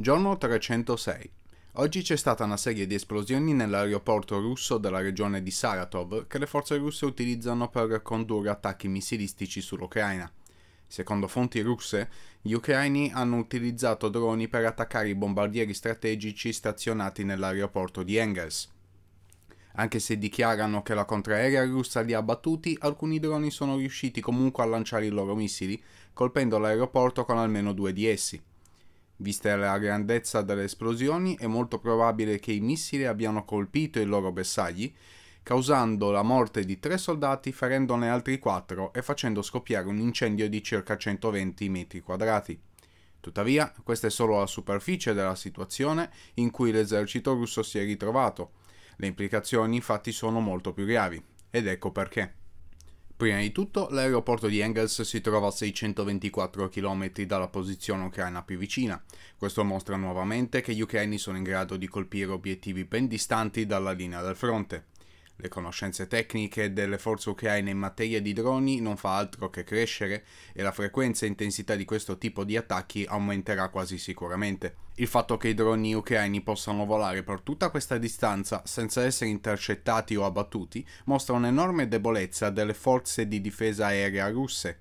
Giorno 306. Oggi c'è stata una serie di esplosioni nell'aeroporto russo della regione di Saratov che le forze russe utilizzano per condurre attacchi missilistici sull'Ucraina. Secondo fonti russe, gli ucraini hanno utilizzato droni per attaccare i bombardieri strategici stazionati nell'aeroporto di Engels. Anche se dichiarano che la contraerea russa li ha battuti, alcuni droni sono riusciti comunque a lanciare i loro missili, colpendo l'aeroporto con almeno due di essi. Vista la grandezza delle esplosioni, è molto probabile che i missili abbiano colpito i loro bersagli, causando la morte di tre soldati, ferendone altri quattro e facendo scoppiare un incendio di circa 120 metri quadrati. Tuttavia, questa è solo la superficie della situazione in cui l'esercito russo si è ritrovato. Le implicazioni infatti sono molto più gravi, ed ecco perché. Prima di tutto, l'aeroporto di Engels si trova a 624 km dalla posizione ucraina più vicina. Questo mostra nuovamente che gli ucraini sono in grado di colpire obiettivi ben distanti dalla linea del fronte. Le conoscenze tecniche delle forze ucraine in materia di droni non fa altro che crescere e la frequenza e intensità di questo tipo di attacchi aumenterà quasi sicuramente. Il fatto che i droni ucraini possano volare per tutta questa distanza senza essere intercettati o abbattuti mostra un'enorme debolezza delle forze di difesa aerea russe.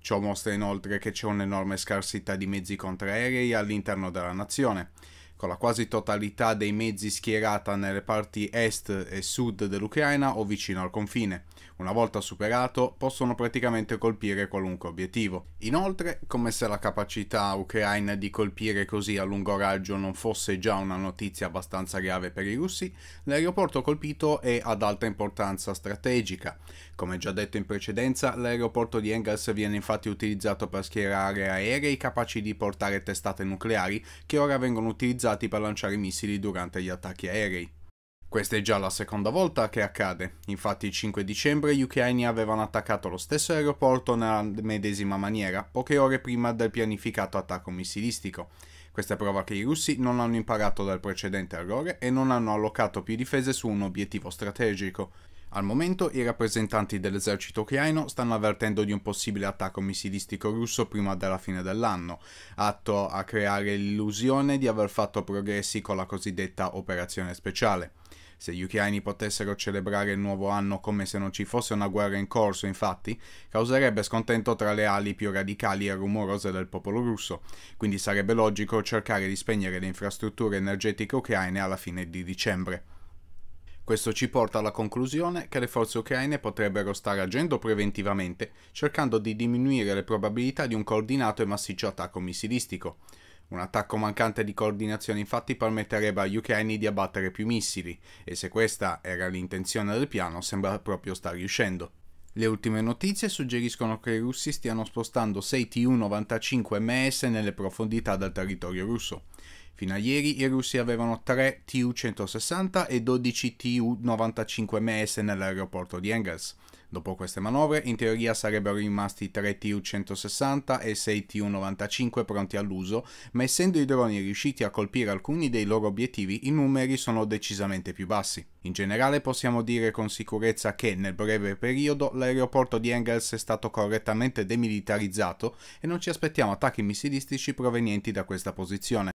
Ciò mostra inoltre che c'è un'enorme scarsità di mezzi contraerei all'interno della nazione con la quasi totalità dei mezzi schierata nelle parti est e sud dell'Ucraina o vicino al confine. Una volta superato, possono praticamente colpire qualunque obiettivo. Inoltre, come se la capacità ucraina di colpire così a lungo raggio non fosse già una notizia abbastanza grave per i russi, l'aeroporto colpito è ad alta importanza strategica. Come già detto in precedenza, l'aeroporto di Engels viene infatti utilizzato per schierare aerei capaci di portare testate nucleari che ora vengono utilizzati per lanciare missili durante gli attacchi aerei. Questa è già la seconda volta che accade, infatti il 5 dicembre gli ucraini avevano attaccato lo stesso aeroporto nella medesima maniera, poche ore prima del pianificato attacco missilistico. Questa prova che i russi non hanno imparato dal precedente errore e non hanno allocato più difese su un obiettivo strategico. Al momento i rappresentanti dell'esercito ucraino stanno avvertendo di un possibile attacco missilistico russo prima della fine dell'anno, atto a creare l'illusione di aver fatto progressi con la cosiddetta operazione speciale. Se gli ucraini potessero celebrare il nuovo anno come se non ci fosse una guerra in corso, infatti, causerebbe scontento tra le ali più radicali e rumorose del popolo russo, quindi sarebbe logico cercare di spegnere le infrastrutture energetiche ucraine alla fine di dicembre. Questo ci porta alla conclusione che le forze ucraine potrebbero stare agendo preventivamente, cercando di diminuire le probabilità di un coordinato e massiccio attacco missilistico. Un attacco mancante di coordinazione infatti permetterebbe agli ucraini di abbattere più missili, e se questa era l'intenzione del piano sembra proprio star riuscendo. Le ultime notizie suggeriscono che i russi stiano spostando 6 Tu-95MS nelle profondità del territorio russo. Fino a ieri i russi avevano 3 Tu-160 e 12 Tu-95MS nell'aeroporto di Engels. Dopo queste manovre, in teoria sarebbero rimasti 3 Tu-160 e 6 Tu-95 pronti all'uso, ma essendo i droni riusciti a colpire alcuni dei loro obiettivi, i numeri sono decisamente più bassi. In generale possiamo dire con sicurezza che nel breve periodo l'aeroporto di Engels è stato correttamente demilitarizzato e non ci aspettiamo attacchi missilistici provenienti da questa posizione.